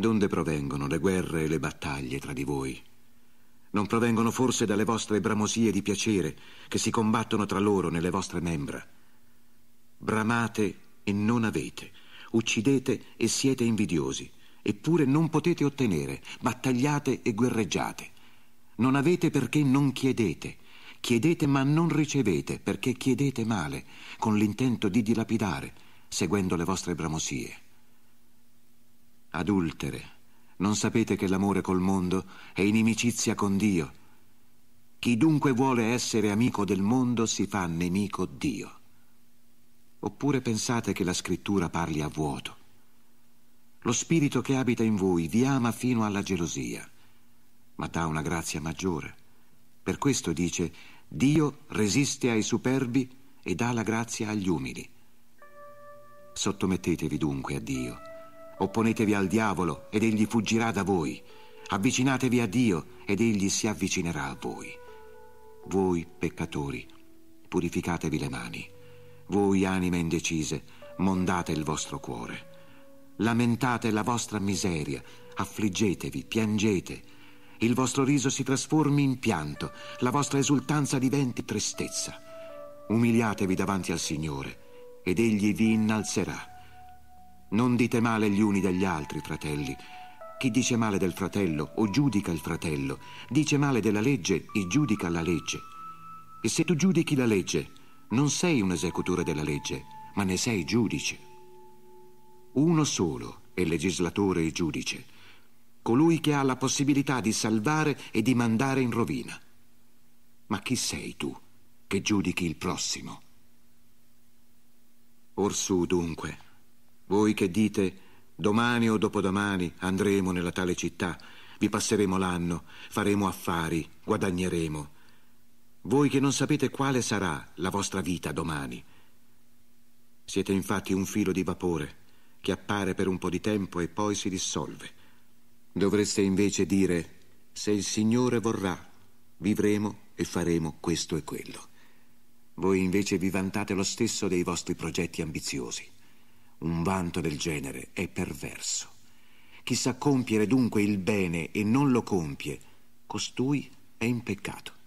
Donde provengono le guerre e le battaglie tra di voi? Non provengono forse dalle vostre bramosie di piacere che si combattono tra loro nelle vostre membra? Bramate e non avete, uccidete e siete invidiosi, eppure non potete ottenere, battagliate e guerreggiate. Non avete perché non chiedete, chiedete ma non ricevete perché chiedete male, con l'intento di dilapidare, seguendo le vostre bramosie adultere. Non sapete che l'amore col mondo è inimicizia con Dio. Chi dunque vuole essere amico del mondo si fa nemico Dio. Oppure pensate che la scrittura parli a vuoto. Lo spirito che abita in voi vi ama fino alla gelosia, ma dà una grazia maggiore. Per questo dice, Dio resiste ai superbi e dà la grazia agli umili. Sottomettetevi dunque a Dio Opponetevi al diavolo ed egli fuggirà da voi. Avvicinatevi a Dio ed egli si avvicinerà a voi. Voi peccatori, purificatevi le mani. Voi anime indecise, mondate il vostro cuore. Lamentate la vostra miseria, affliggetevi, piangete. Il vostro riso si trasformi in pianto, la vostra esultanza diventi tristezza. Umiliatevi davanti al Signore ed egli vi innalzerà non dite male gli uni degli altri, fratelli. Chi dice male del fratello o giudica il fratello, dice male della legge e giudica la legge. E se tu giudichi la legge, non sei un esecutore della legge, ma ne sei giudice. Uno solo è legislatore e giudice, colui che ha la possibilità di salvare e di mandare in rovina. Ma chi sei tu che giudichi il prossimo? Orsù dunque voi che dite domani o dopodomani andremo nella tale città, vi passeremo l'anno, faremo affari, guadagneremo. Voi che non sapete quale sarà la vostra vita domani. Siete infatti un filo di vapore che appare per un po' di tempo e poi si dissolve. Dovreste invece dire, se il Signore vorrà, vivremo e faremo questo e quello. Voi invece vi vantate lo stesso dei vostri progetti ambiziosi. Un vanto del genere è perverso. Chi sa compiere dunque il bene e non lo compie, costui è in peccato.